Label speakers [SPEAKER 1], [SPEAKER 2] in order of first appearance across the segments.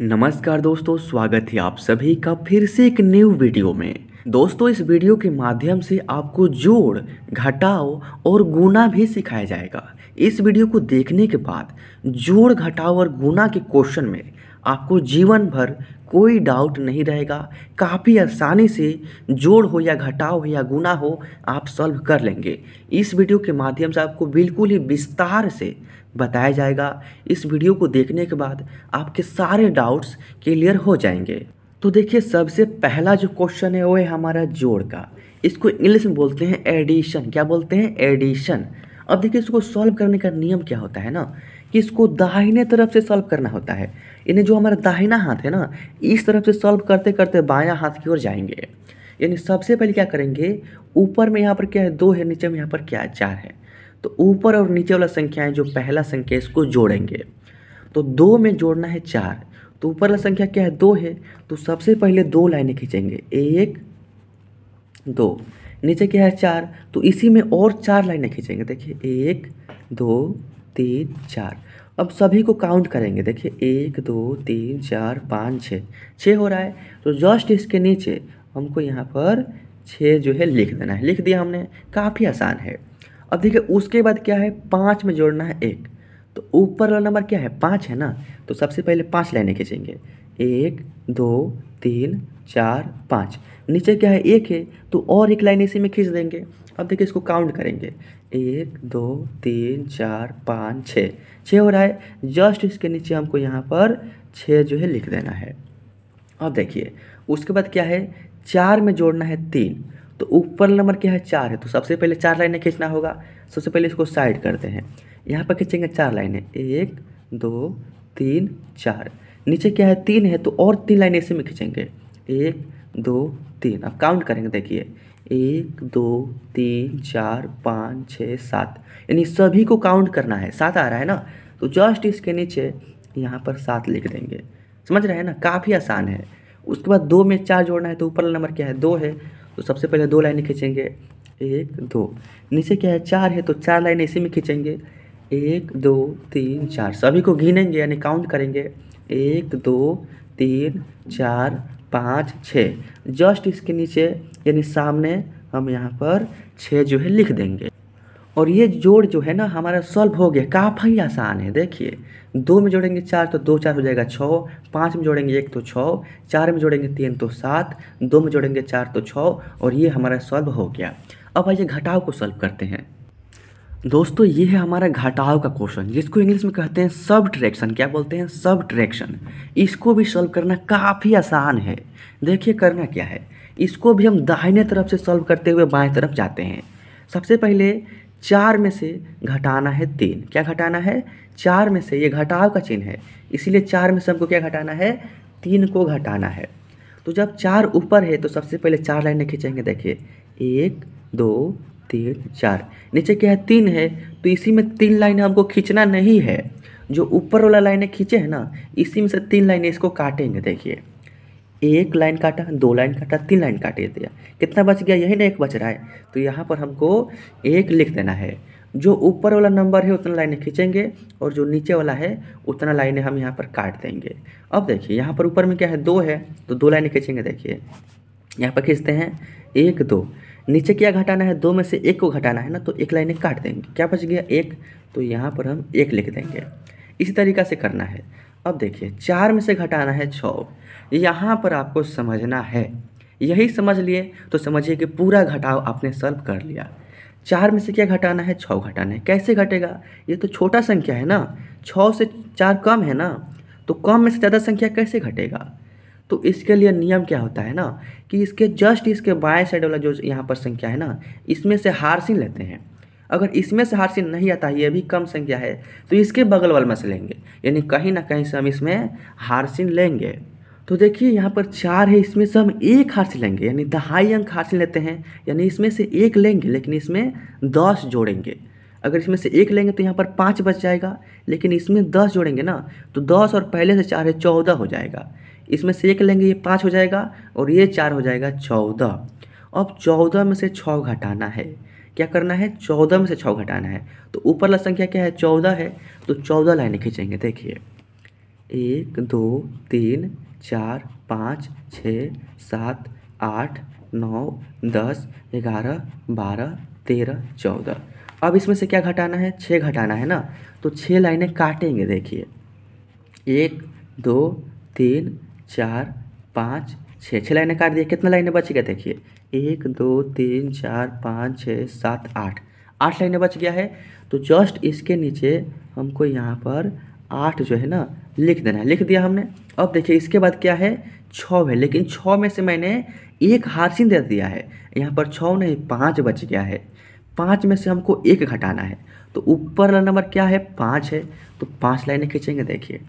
[SPEAKER 1] नमस्कार दोस्तों स्वागत है आप सभी का फिर से एक न्यू वीडियो में दोस्तों इस वीडियो के माध्यम से आपको जोड़ घटाओ और गुना भी सिखाया जाएगा इस वीडियो को देखने के बाद जोड़ घटाओ और गुना के क्वेश्चन में आपको जीवन भर कोई डाउट नहीं रहेगा काफ़ी आसानी से जोड़ हो या घटाओ हो या गुना हो आप सॉल्व कर लेंगे इस वीडियो के माध्यम से आपको बिल्कुल ही विस्तार से बताया जाएगा इस वीडियो को देखने के बाद आपके सारे डाउट्स क्लियर हो जाएंगे तो देखिए सबसे पहला जो क्वेश्चन है वो है हमारा जोड़ का इसको इंग्लिश में बोलते हैं एडिशन क्या बोलते हैं एडिशन अब देखिए इसको सॉल्व करने का नियम क्या होता है ना कि इसको दाहिने तरफ से सॉल्व करना होता है यानी जो हमारा दाहिना हाथ है ना इस तरफ से सॉल्व करते करते बायां हाथ की ओर जाएंगे यानी सबसे पहले क्या करेंगे ऊपर में यहाँ पर क्या है दो है नीचे में यहाँ पर क्या है चार है तो ऊपर और नीचे वाला संख्याएं जो पहला संख्या इसको जोड़ेंगे तो दो में जोड़ना है चार तो ऊपर वाला संख्या क्या है दो है तो सबसे पहले दो लाइनें खींचेंगे एक दो नीचे क्या है चार तो इसी में और चार लाइनें खींचेंगे देखिए एक दो तीन चार अब सभी को काउंट करेंगे देखिए एक दो तीन चार पाँच छः छः हो रहा है तो जस्ट इसके नीचे हमको यहाँ पर छः जो है लिख देना है लिख दिया हमने काफ़ी आसान है अब देखिए उसके बाद क्या है पाँच में जोड़ना है एक तो ऊपर वाला नंबर क्या है पाँच है ना तो सबसे पहले पाँच लाइने खींचेंगे एक दो तीन चार पाँच नीचे क्या है एक है तो और एक लाइन इसी में खींच देंगे अब देखिए इसको काउंट करेंगे एक दो तीन चार पाँच छः छः हो रहा है जस्ट इसके नीचे हमको यहाँ पर छः जो है लिख देना है अब देखिए उसके बाद क्या है चार में जोड़ना है तीन तो ऊपर नंबर क्या है चार है तो सबसे पहले चार लाइनें खींचना होगा सबसे पहले इसको साइड करते हैं यहाँ पर खींचेंगे चार लाइनें एक दो तीन चार नीचे क्या है तीन है तो और तीन लाइनें इसी में खींचेंगे एक दो तीन अब काउंट करेंगे देखिए एक दो तीन चार पाँच छः सात यानी सभी को काउंट करना है सात आ रहा है ना तो जस्ट इसके नीचे यहाँ पर सात लिख देंगे समझ रहे हैं ना काफ़ी आसान है उसके बाद दो में चार जोड़ना है तो ऊपर नंबर क्या है दो है तो सबसे पहले दो लाइनें खींचेंगे एक दो नीचे क्या है चार है तो चार लाइन इसी में खींचेंगे एक दो तीन चार सभी को गिनेंगे यानी काउंट करेंगे एक दो तीन चार पाँच छः जस्ट इसके नीचे यानी सामने हम यहाँ पर छः जो है लिख देंगे और ये जोड़ जो है ना हमारा सॉल्व हो गया काफ़ी आसान है देखिए दो में जोड़ेंगे चार तो दो चार हो जाएगा छः पाँच में जोड़ेंगे एक तो छः चार में जोड़ेंगे तीन तो सात दो में जोड़ेंगे चार तो छः और ये हमारा सॉल्व हो गया अब आइए घटाव को सॉल्व करते हैं दोस्तों ये है हमारा घटाव का क्वेश्चन जिसको इंग्लिश में कहते हैं सब ट्रैक्शन क्या बोलते हैं सब ट्रैक्शन इसको भी सॉल्व करना काफ़ी आसान है देखिए करना क्या है इसको भी हम दाहिने तरफ से सॉल्व करते हुए बाएं तरफ जाते हैं सबसे पहले चार में से घटाना है तीन क्या घटाना है चार में से ये घटाव का चिन्ह है इसीलिए चार में से हमको क्या घटाना है तीन को घटाना है तो जब चार ऊपर है तो सबसे पहले चार लाइनें खींचेंगे देखिए एक दो तीन चार नीचे क्या है तीन है तो इसी में तीन लाइन हमको खींचना नहीं है जो ऊपर वाला लाइनें खींचे हैं ना इसी में से तीन लाइनें इसको काटेंगे देखिए एक लाइन काटा दो लाइन काटा तीन लाइन काट दिया कितना बच गया यही ना एक बच रहा है तो यहाँ पर हमको एक लिख देना है जो ऊपर वाला नंबर है उतना लाइनें खींचेंगे और जो नीचे वाला है उतना लाइनें हम यहाँ पर काट देंगे अब देखिए यहाँ पर ऊपर में क्या है दो है तो दो लाइनें खींचेंगे देखिए यहाँ पर खींचते हैं एक दो नीचे क्या घटाना है दो में से एक को घटाना है ना तो एक लाइनें काट देंगे क्या बच गया एक तो यहाँ पर हम एक लिख देंगे इसी तरीका से करना है अब देखिए चार में से घटाना है छः यहाँ पर आपको समझना है यही समझ लिए तो समझिए कि पूरा घटाव आपने सल्व कर लिया चार में से क्या घटाना है छः घटाना है कैसे घटेगा ये तो छोटा संख्या है ना छः से चार कम है ना तो कम में से ज़्यादा संख्या कैसे घटेगा तो इसके लिए नियम क्या होता है ना कि इसके जस्ट इसके बाएं साइड वाला जो यहाँ पर संख्या है ना इसमें से हार सीन लेते हैं अगर इसमें से हार सीन नहीं आता है ये भी कम संख्या है तो इसके बगल वाले में से लेंगे यानी कहीं ना कहीं से हम इसमें हार सीन लेंगे तो देखिए यहाँ पर चार है इसमें से हम एक हाथ लेंगे यानी दहाई अंक हाथ लेते हैं यानी इसमें से एक लेंगे लेकिन इसमें दस जोड़ेंगे अगर इसमें से एक लेंगे तो यहाँ पर पाँच बच जाएगा लेकिन इसमें दस जोड़ेंगे ना तो दस और पहले से चार है चौदह हो जाएगा इसमें से एक लेंगे ये पाँच हो जाएगा और ये चार हो जाएगा चौदह अब चौदह में से छः घटाना है क्या करना है चौदह में से छः घटाना है तो ऊपर वाला संख्या क्या है चौदह है तो चौदह लाइनें खींचेंगे देखिए एक दो तीन चार पाँच छ सात आठ नौ दस ग्यारह बारह तेरह चौदह अब इसमें से क्या घटाना है छः घटाना है ना तो छः लाइनें काटेंगे देखिए एक दो तीन चार पाँच छः छः लाइनें काट दिए कितना लाइनें बच गया देखिए एक दो तीन चार पाँच छः सात आठ आठ लाइनें बच गया है तो जस्ट इसके नीचे हमको यहाँ पर आठ जो है ना लिख देना है लिख दिया हमने अब देखिए इसके बाद क्या है छ है लेकिन छ में से मैंने एक हारसिन दे दिया है यहाँ पर छ नहीं पाँच बच गया है पाँच में से हमको एक घटाना है तो ऊपर वाला नंबर क्या है पाँच है तो पाँच लाइनें खींचेंगे देखिए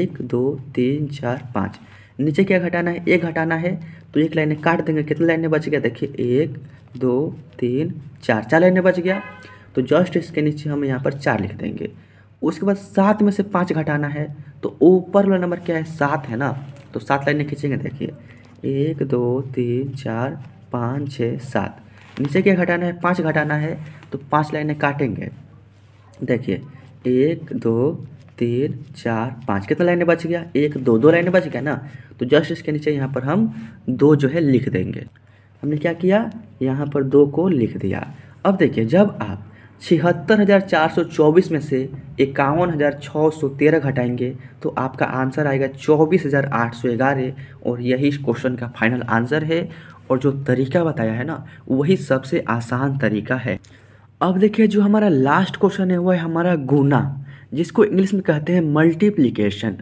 [SPEAKER 1] एक दो तीन चार पाँच नीचे क्या घटाना है एक घटाना है तो एक लाइनें काट देंगे कितने लाइनें बच गया देखिए एक दो तीन चार चार लाइनें बच गया तो जस्ट इसके नीचे हम यहाँ पर चार लिख देंगे उसके बाद सात में से पाँच घटाना है तो ऊपर वाला नंबर क्या है सात है ना तो सात लाइनें खींचेंगे देखिए एक दो तीन चार पाँच छः सात नीचे क्या घटाना है पाँच घटाना है तो पाँच लाइनें काटेंगे देखिए एक दो तीन चार पाँच कितना लाइनें बच गया एक दो दो लाइनें बच गया ना तो जस्ट इसके नीचे यहाँ पर हम दो जो है लिख देंगे हमने क्या किया यहाँ पर दो को लिख दिया अब देखिए जब आप छिहत्तर हज़ार चार सौ चौबीस में से इक्यावन हज़ार छः सौ तेरह घटाएंगे तो आपका आंसर आएगा चौबीस हज़ार आठ सौ ग्यारह और यही इस क्वेश्चन का फाइनल आंसर है और जो तरीका बताया है ना वही सबसे आसान तरीका है अब देखिए जो हमारा लास्ट क्वेश्चन है वह है हमारा गुना जिसको इंग्लिश में कहते हैं मल्टीप्लीकेशन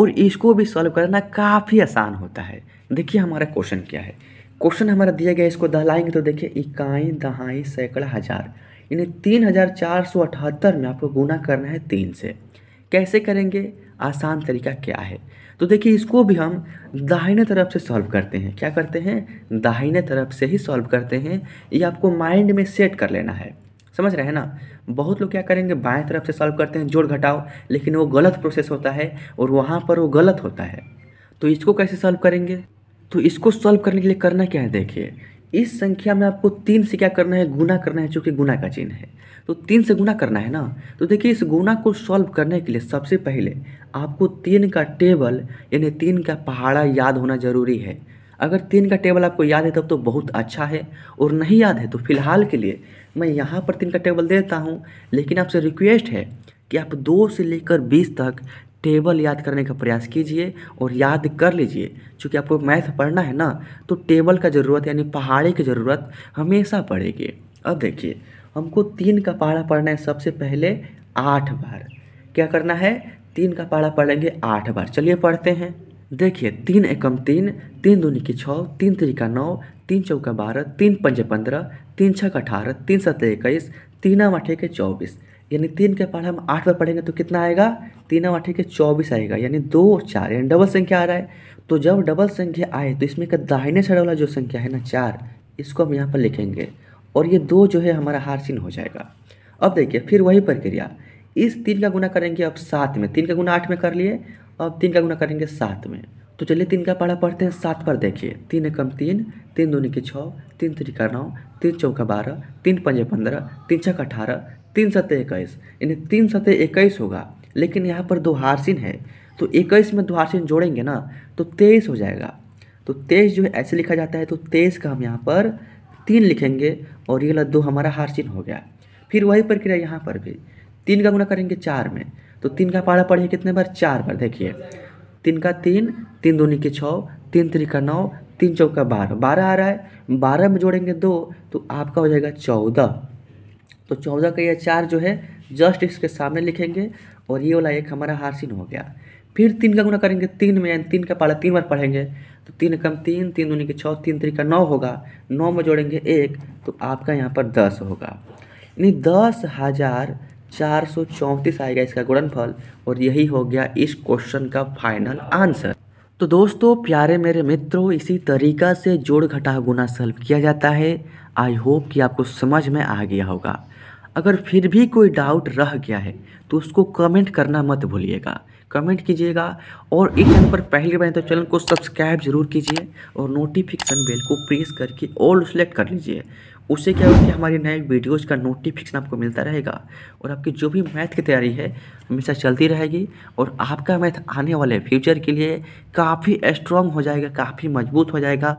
[SPEAKER 1] और इसको भी सॉल्व करना काफ़ी आसान होता है देखिए हमारा क्वेश्चन क्या है क्वेश्चन हमारा दिया गया इसको दहलाएंगे तो देखिए इकाई दहाई सैकड़ा हज़ार इन्हें तीन हज़ार चार सौ अठहत्तर में आपको गुना करना है तीन से कैसे करेंगे आसान तरीका क्या है तो देखिए इसको भी हम दाहिने तरफ से सॉल्व करते हैं क्या करते हैं दाहिने तरफ से ही सॉल्व करते हैं ये आपको माइंड में सेट कर लेना है समझ रहे हैं ना बहुत लोग क्या करेंगे बाएं तरफ से सॉल्व करते हैं जोड़ घटाओ लेकिन वो गलत प्रोसेस होता है और वहाँ पर वो गलत होता है तो इसको कैसे सॉल्व करेंगे तो इसको सॉल्व करने के लिए करना क्या है देखिए इस संख्या में आपको तीन से क्या करना है गुना करना है चूँकि गुना का चिन्ह है तो तीन से गुना करना है ना तो देखिए इस गुना को सॉल्व करने के लिए सबसे पहले आपको तीन का टेबल यानी तीन का पहाड़ा याद होना ज़रूरी है अगर तीन का टेबल आपको याद है तब तो बहुत अच्छा है और नहीं याद है तो फिलहाल के लिए मैं यहाँ पर तीन का टेबल दे देता हूँ लेकिन आपसे रिक्वेस्ट है कि आप दो से लेकर बीस तक टेबल याद करने का प्रयास कीजिए और याद कर लीजिए क्योंकि आपको मैथ पढ़ना है ना तो टेबल का ज़रूरत यानी पहाड़ी की ज़रूरत हमेशा पड़ेगी अब देखिए हमको तीन का पहाड़ा पढ़ना है सबसे पहले आठ बार क्या करना है तीन का पहाड़ा पढ़ेंगे आठ बार चलिए पढ़ते हैं देखिए तीन एकम तीन तीन दूनी की छः तीन का नौ तीन चौका बारह तीन पंजे पंद्रह तीन छः का अठारह तीन सत्तर इक्कीस तीन आठ के चौबीस यानी तीन के पार हम आठ बार पढ़ेंगे तो कितना आएगा तीन और आठ के चौबीस आएगा यानी दो और चार यानी डबल संख्या आ रहा है तो जब डबल संख्या आए तो इसमें का दाहिने साइड वाला जो संख्या है ना चार इसको हम यहाँ पर लिखेंगे और ये दो जो है हमारा हार हो जाएगा अब देखिए फिर वही प्रक्रिया इस तीन का गुना करेंगे अब सात में तीन का गुना आठ में कर लिए अब तीन का गुना करेंगे सात में तो चलिए तीन का पढ़ा पढ़ते हैं सात पर देखिए तीन एकम तीन तीन दूनी के छः तीन त्रिका नौ तीन चौका बारह तीन पंजे पंद्रह तीन छः अठारह तीन सत्य इक्कीस यानी तीन सत्य इक्कीस होगा लेकिन यहाँ पर दो हारसिन है तो इक्कीस में दो हारसिन जोड़ेंगे ना तो तेईस हो जाएगा तो तेईस जो है ऐसे लिखा जाता है तो तेईस का हम यहाँ पर तीन लिखेंगे और ये वाला दो हमारा हारसिन हो गया फिर वही प्रक्रिया यहाँ पर भी तीन का गुना करेंगे चार में तो तीन का पारा पढ़िए कितने बार चार बार देखिए तीन का तीन तीन दूनी के छः तीन तीन का नौ तीन चौका बारह बारह आ रहा है बारह में जोड़ेंगे दो तो आपका हो जाएगा चौदह तो चौदह का यह चार जो है जस्ट इसके सामने लिखेंगे और ये वाला एक हमारा हारसिन हो गया फिर तीन का गुना करेंगे तीन में यानी तीन का पाला तीन बार पढ़ेंगे तो तीन कम तीन तीन दूनी के छः तीन तरीका नौ होगा नौ में जोड़ेंगे एक तो आपका यहाँ पर दस होगा यानी दस हज़ार चार सौ चौंतीस आएगा इसका गुणनफल और यही हो गया इस क्वेश्चन का फाइनल आंसर तो दोस्तों प्यारे मेरे मित्रों इसी तरीका से जोड़ घटा गुना सल्व किया जाता है आई होप कि आपको समझ में आ गया होगा अगर फिर भी कोई डाउट रह गया है तो उसको कमेंट करना मत भूलिएगा कमेंट कीजिएगा और इस चैनल पर पहली बार तो चैनल को सब्सक्राइब जरूर कीजिए और नोटिफिकेशन बेल को प्रेस करके ऑल सेलेक्ट कर लीजिए उससे क्या होगा कि हमारे नए वीडियोज़ का नोटिफिकेशन आपको मिलता रहेगा और आपकी जो भी मैथ की तैयारी है हमेशा चलती रहेगी और आपका मैथ आने वाले फ्यूचर के लिए काफ़ी स्ट्रॉन्ग हो जाएगा काफ़ी मजबूत हो जाएगा